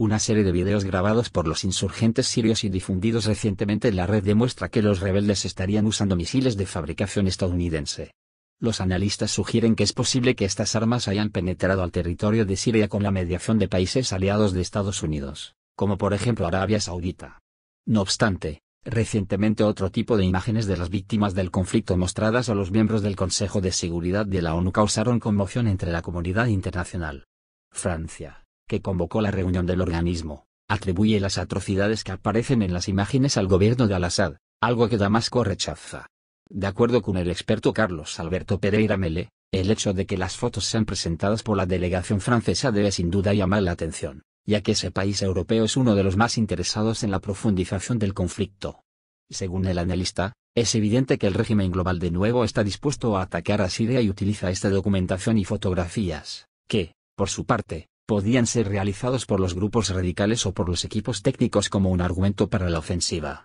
Una serie de videos grabados por los insurgentes sirios y difundidos recientemente en la red demuestra que los rebeldes estarían usando misiles de fabricación estadounidense. Los analistas sugieren que es posible que estas armas hayan penetrado al territorio de Siria con la mediación de países aliados de Estados Unidos, como por ejemplo Arabia Saudita. No obstante, recientemente otro tipo de imágenes de las víctimas del conflicto mostradas a los miembros del Consejo de Seguridad de la ONU causaron conmoción entre la comunidad internacional. Francia, que convocó la reunión del organismo, atribuye las atrocidades que aparecen en las imágenes al gobierno de Al-Assad, algo que Damasco rechaza. De acuerdo con el experto Carlos Alberto Pereira Mele, el hecho de que las fotos sean presentadas por la delegación francesa debe sin duda llamar la atención, ya que ese país europeo es uno de los más interesados en la profundización del conflicto. Según el analista, es evidente que el régimen global de nuevo está dispuesto a atacar a Siria y utiliza esta documentación y fotografías, que, por su parte, podían ser realizados por los grupos radicales o por los equipos técnicos como un argumento para la ofensiva.